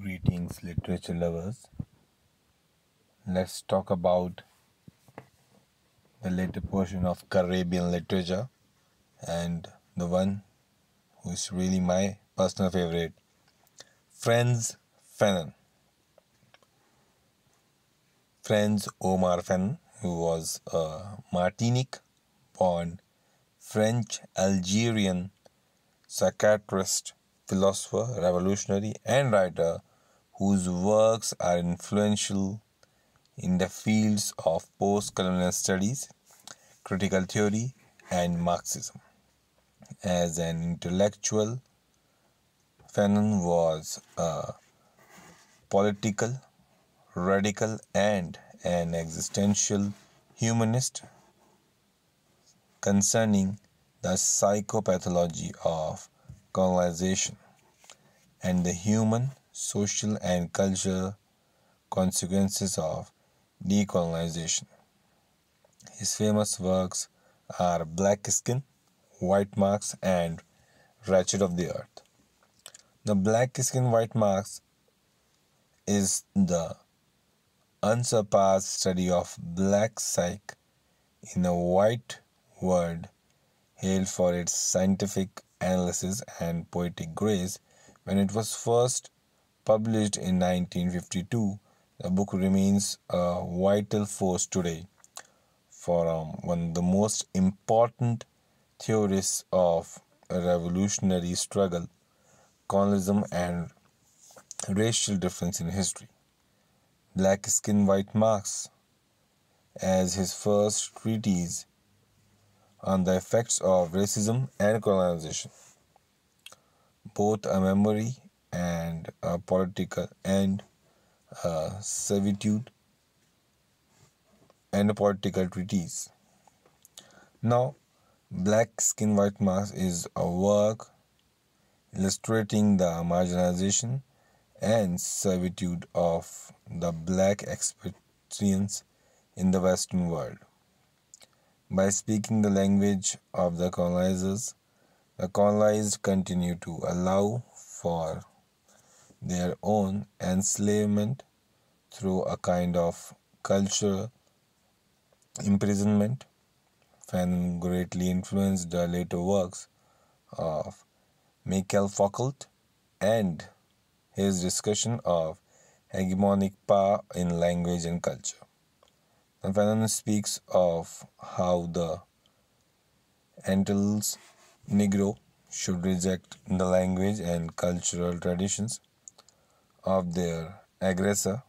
Greetings, literature lovers. Let's talk about the later portion of Caribbean literature and the one who is really my personal favorite, friends Fennan. friends Omar Fennan, who was a Martinique born French Algerian psychiatrist philosopher, revolutionary, and writer whose works are influential in the fields of post colonial studies, critical theory, and Marxism. As an intellectual, Fanon was a political, radical, and an existential humanist concerning the psychopathology of colonization and the human social and cultural consequences of decolonization. His famous works are Black Skin, White Marks, and Ratchet of the Earth. The Black Skin White Marks is the unsurpassed study of black psyche in a white world hailed for its scientific analysis and poetic grace when it was first published in 1952, the book remains a vital force today for um, one of the most important theorists of revolutionary struggle, colonialism, and racial difference in history. Black Skin White Marks, as his first treatise on the effects of racism and colonization, both a memory and uh, political and uh, servitude and political treaties. Now, Black Skin White Mask is a work illustrating the marginalization and servitude of the black experience in the Western world. By speaking the language of the colonizers, the colonized continue to allow for their own enslavement through a kind of cultural imprisonment. Fanon greatly influenced the later works of Michael Foucault and his discussion of hegemonic power in language and culture. And Fanon speaks of how the Antilles Negro should reject the language and cultural traditions of their aggressor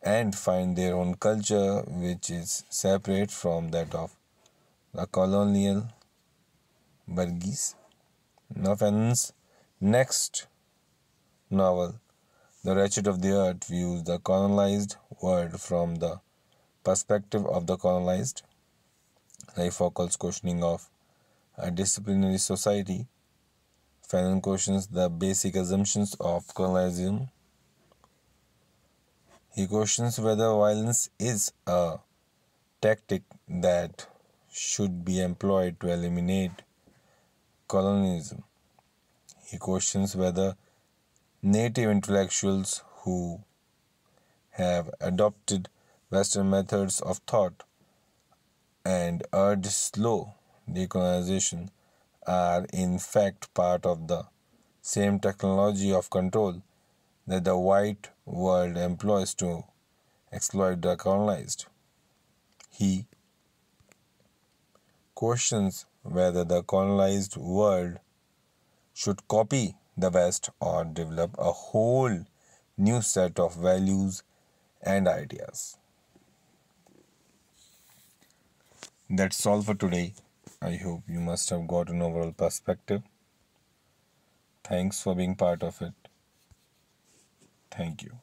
and find their own culture which is separate from that of the colonial Burgess. Noven's next novel, The Wretched of the Earth, views the colonized world from the perspective of the colonized. He Foucault's questioning of a disciplinary society Final questions the basic assumptions of colonialism. He questions whether violence is a tactic that should be employed to eliminate colonialism. He questions whether native intellectuals who have adopted Western methods of thought and urged slow decolonization are in fact part of the same technology of control that the white world employs to exploit the colonized. He questions whether the colonized world should copy the West or develop a whole new set of values and ideas. That's all for today. I hope you must have got an overall perspective. Thanks for being part of it. Thank you.